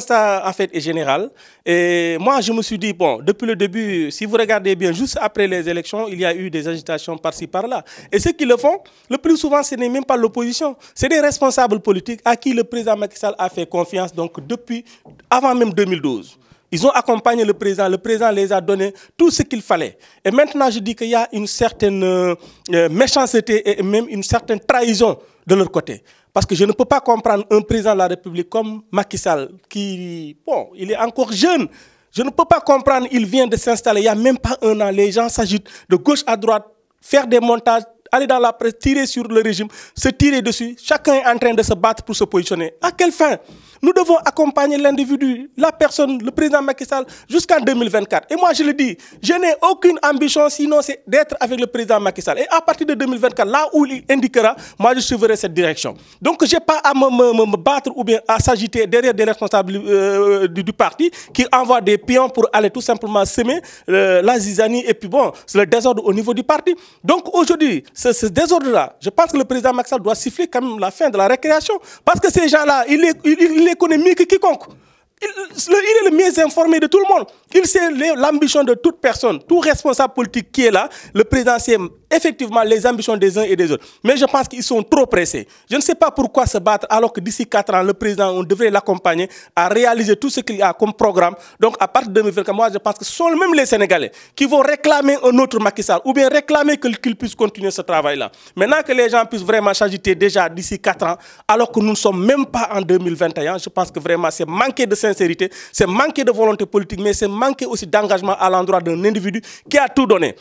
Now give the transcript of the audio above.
Ça en fait est général. Et moi, je me suis dit, bon, depuis le début, si vous regardez bien, juste après les élections, il y a eu des agitations par-ci, par-là. Et ceux qui le font, le plus souvent, ce n'est même pas l'opposition. C'est des responsables politiques à qui le président Macky Sall a fait confiance donc depuis avant même 2012. Ils ont accompagné le président. Le président les a donné tout ce qu'il fallait. Et maintenant, je dis qu'il y a une certaine euh, euh, méchanceté et même une certaine trahison de leur côté. Parce que je ne peux pas comprendre un président de la République comme Macky Sall, qui, bon, il est encore jeune. Je ne peux pas comprendre, il vient de s'installer, il n'y a même pas un an, les gens s'agitent de gauche à droite, faire des montages, aller dans la presse, tirer sur le régime, se tirer dessus. Chacun est en train de se battre pour se positionner. À quelle fin nous devons accompagner l'individu, la personne, le président Macky Sall, jusqu'en 2024. Et moi, je le dis, je n'ai aucune ambition sinon c'est d'être avec le président Macky Sall. Et à partir de 2024, là où il indiquera, moi, je suivrai cette direction. Donc, je n'ai pas à me, battre ou bien à s'agiter derrière des responsables euh, du, parti qui envoient des pions pour aller tout simplement semer euh, la zizanie et puis bon, c'est le désordre au niveau du parti. Donc, aujourd'hui, ce, désordre-là, je pense que le président Macky Sall doit siffler quand même la fin de la récréation parce que ces gens-là, il est, il que quiconque. il est le mieux informé de tout le monde. Il sait l'ambition de toute personne, tout responsable politique qui est là. Le président sait effectivement les ambitions des uns et des autres. Mais je pense qu'ils sont trop pressés. Je ne sais pas pourquoi se battre alors que d'ici 4 ans, le président, on devrait l'accompagner à réaliser tout ce qu'il a comme programme. Donc à partir de 2024, moi je pense que ce sont même les Sénégalais qui vont réclamer un autre Macky Sall ou bien réclamer qu'il puisse continuer ce travail-là. Maintenant que les gens puissent vraiment s'agiter déjà d'ici 4 ans alors que nous ne sommes même pas en 2021, je pense que vraiment c'est manquer de Sénégalais c'est manquer de volonté politique, mais c'est manquer aussi d'engagement à l'endroit d'un individu qui a tout donné.